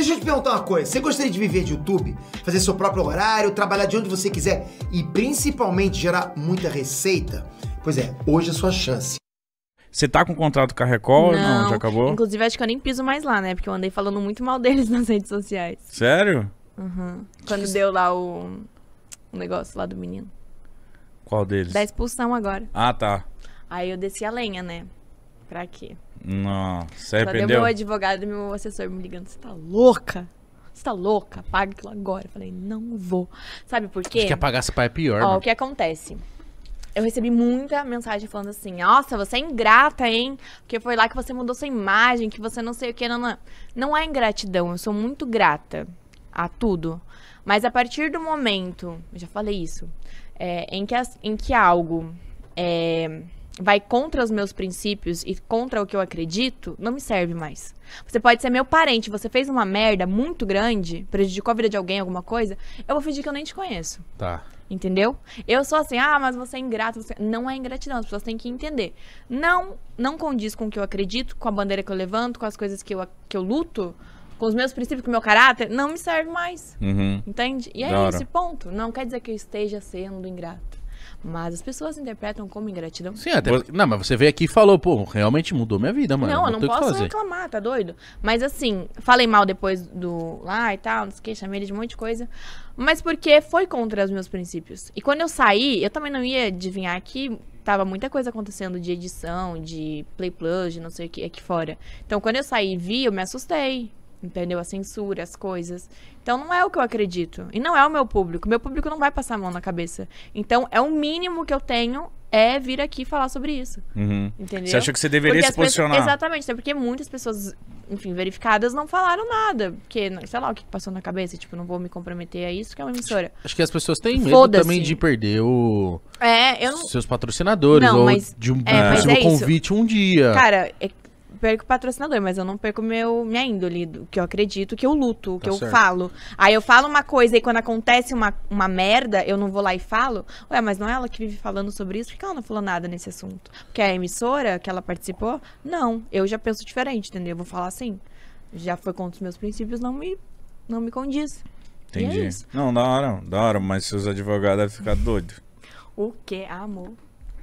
Deixa eu te perguntar uma coisa. Você gostaria de viver de YouTube? Fazer seu próprio horário, trabalhar de onde você quiser e principalmente gerar muita receita? Pois é, hoje é a sua chance. Você tá com contrato com a Record não, ou não? Já acabou? Inclusive, acho que eu nem piso mais lá, né? Porque eu andei falando muito mal deles nas redes sociais. Sério? Uhum. Quando que... deu lá o... o negócio lá do menino. Qual deles? Da expulsão agora. Ah, tá. Aí eu desci a lenha, né? Pra quê? Nossa, você arrependeu? Cadê meu advogado e meu assessor me ligando, você tá louca? Você tá louca? Paga aquilo agora. Eu falei, não vou. Sabe por quê? Acho que apagar esse pai é pior. Ó, mano. Né? o que acontece? Eu recebi muita mensagem falando assim, nossa, você é ingrata, hein? Porque foi lá que você mudou sua imagem, que você não sei o que. Não, não. não é ingratidão, eu sou muito grata a tudo. Mas a partir do momento, eu já falei isso, é, em, que as, em que algo é, vai contra os meus princípios e contra o que eu acredito, não me serve mais. Você pode ser meu parente, você fez uma merda muito grande, prejudicou a vida de alguém, alguma coisa, eu vou fingir que eu nem te conheço. Tá. Entendeu? Eu sou assim, ah, mas você é ingrato. Você... Não é ingratidão, as pessoas têm que entender. Não, não condiz com o que eu acredito, com a bandeira que eu levanto, com as coisas que eu, que eu luto, com os meus princípios, com o meu caráter, não me serve mais. Uhum. Entende? E é esse ponto. Não quer dizer que eu esteja sendo ingrato. Mas as pessoas interpretam como ingratidão. Sim, até. Porque, não, mas você veio aqui e falou, pô, realmente mudou minha vida, mano. Não, eu não, não posso reclamar, tá doido? Mas assim, falei mal depois do lá e tal, não sei o que, chamei ele de um monte de coisa. Mas porque foi contra os meus princípios. E quando eu saí, eu também não ia adivinhar que tava muita coisa acontecendo de edição, de play plus, de não sei o que aqui fora. Então quando eu saí e vi, eu me assustei entendeu? A censura, as coisas. Então não é o que eu acredito. E não é o meu público. Meu público não vai passar a mão na cabeça. Então é o mínimo que eu tenho é vir aqui falar sobre isso. Uhum. Entendeu? Você acha que você deveria porque se posicionar? Pessoas, exatamente, porque muitas pessoas, enfim, verificadas não falaram nada. Porque, né, sei lá, o que passou na cabeça, tipo, não vou me comprometer a isso, que é uma emissora. Acho que as pessoas têm medo também de perder o... É, eu não... Seus patrocinadores, não, ou mas... de um é, possível é convite um dia. Cara, é perco o patrocinador, mas eu não perco meu, minha índole, do que eu acredito, que eu luto, tá que tá eu certo. falo. Aí eu falo uma coisa e quando acontece uma, uma merda, eu não vou lá e falo. Ué, mas não é ela que vive falando sobre isso? Por que ela não falou nada nesse assunto? Porque é a emissora que ela participou? Não, eu já penso diferente, entendeu? Eu vou falar assim. Já foi contra os meus princípios, não me, não me condiz. É Entendi. É não, da hora, da hora, mas seus advogados devem ficar doidos. o que, amor?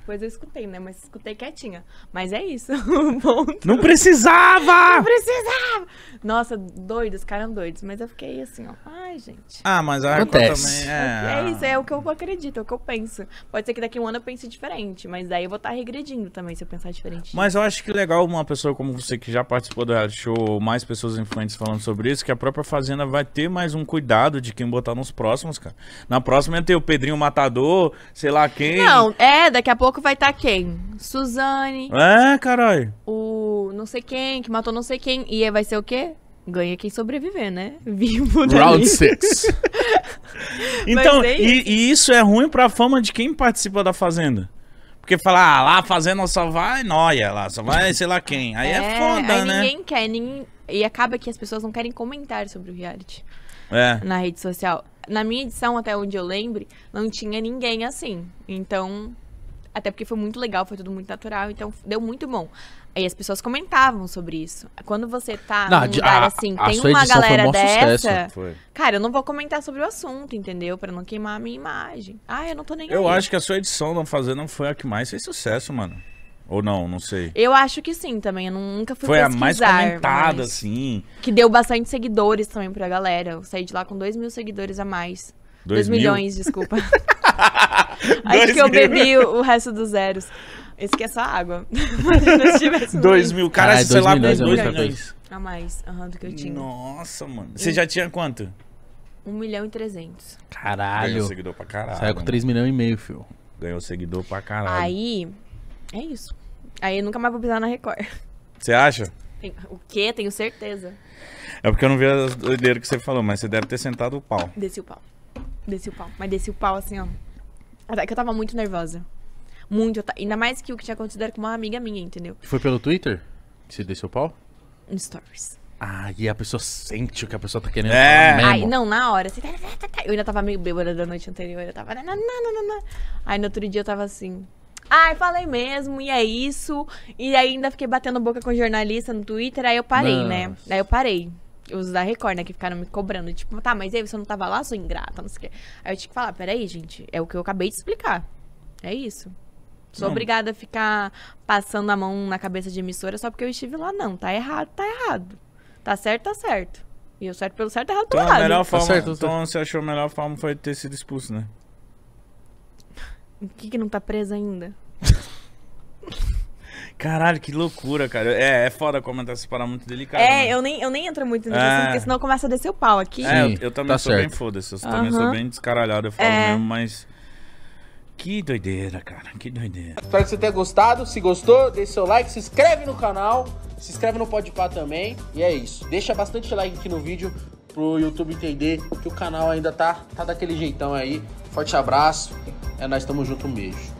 Depois eu escutei, né? Mas escutei quietinha. Mas é isso. Não precisava! Não precisava! Nossa, doidos, caras doidos. Mas eu fiquei assim, ó. Ai, mais, gente. Ah, mas a Record Acontece. também é. é... é... isso, é o que eu acredito, é o que eu penso. Pode ser que daqui a um ano eu pense diferente, mas daí eu vou estar tá regredindo também se eu pensar diferente. Mas eu acho que legal uma pessoa como você que já participou do reality show, mais pessoas influentes falando sobre isso, que a própria Fazenda vai ter mais um cuidado de quem botar nos próximos, cara. Na próxima tem o Pedrinho Matador, sei lá quem. Não, é, daqui a pouco vai estar tá quem? Suzane. É, caralho. O não sei quem, que matou não sei quem, e vai ser o quê? ganha quem sobreviver, né? Vivo dali. Round 6. então, é isso. E, e, isso é ruim pra fama de quem participa da Fazenda. Porque falar, ah, lá a Fazenda só vai noia lá, só vai sei lá quem. Aí é, é foda, aí né? ninguém quer, ninguém... E acaba que as pessoas não querem comentar sobre o reality. É. Na rede social. Na minha edição, até onde eu lembro, não tinha ninguém assim. Então, até porque foi muito legal, foi tudo muito natural, então deu muito bom. Aí as pessoas comentavam sobre isso. Quando você tá não, num lugar assim, a, tem a uma galera dessa. Sucesso, cara, eu não vou comentar sobre o assunto, entendeu? Para não queimar a minha imagem. Ah, eu não tô nem Eu aí. acho que a sua edição não fazer não foi a que mais fez sucesso, mano. Ou não, não sei. Eu acho que sim também. Eu nunca fui Foi a mais comentada, assim. Que deu bastante seguidores também pra galera. Eu saí de lá com 2 mil seguidores a mais. 2 milhões, desculpa. Acho que eu bebi o, o resto dos zeros. Esqueça a é água. só água. 2 mil. Cara, sei lá, é dois milhões. milhões. A mais, aham, do que eu tinha. Nossa, mano. Você já tinha quanto? 1 milhão e 300. Caralho. Ganhou seguidor pra caralho. Saiu com 3 milhões e meio, filho. Ganhou seguidor pra caralho. Aí, é isso. Aí eu nunca mais vou pisar na Record. Você acha? Tem- O quê? Tenho certeza. É porque eu não vi as doideiras que você falou, mas você deve ter sentado o pau. Desci o pau. Desci o pau. Mas desci o pau assim, ó. Até que eu tava muito nervosa. Muito. Ta... Ainda mais que o que tinha acontecido era com uma amiga minha, entendeu? Foi pelo Twitter que você deu seu pau? No Stories. Ah, e a pessoa sente o que a pessoa tá querendo é. falar Ai, não, na hora. Assim, tá, tá, tá, eu ainda tava meio bêbada da noite anterior. Eu tava... Aí no outro dia eu tava assim... Ai, falei mesmo, e é isso. E ainda fiquei batendo boca com jornalista no Twitter, aí eu parei, né? Nossa. né? Aí eu parei os da Record, né, que ficaram me cobrando. Tipo, tá, mas aí você não tava lá, sou ingrata, não sei o quê. Aí eu tinha que falar, peraí, gente, é o que eu acabei de explicar. É isso. Sou não. obrigada a ficar passando a mão na cabeça de emissora só porque eu estive lá, não. Tá errado, tá errado. Tá certo, tá certo. E o certo pelo certo, tá errado pelo então, errado. melhor tá forma, tá então, certo, então você achou a melhor forma foi ter sido expulso, né? O que que não tá preso ainda? Caralho, que loucura, cara. É, é foda comentar essa parada muito delicada. É, né? eu, nem, eu nem entro muito nisso, assim, é... porque senão começa a descer o pau aqui. É, eu, eu também tá sou certo. bem foda-se. Eu uhum. também sou bem descaralhado, eu falo é... mesmo, mas. Que doideira, cara. Que doideira. Espero que você tenha gostado. Se gostou, deixe seu like, se inscreve no canal, se inscreve no Podpah também. E é isso. Deixa bastante like aqui no vídeo pro YouTube entender que o canal ainda tá, tá daquele jeitão aí. Forte abraço. É nós, tamo junto, um beijo.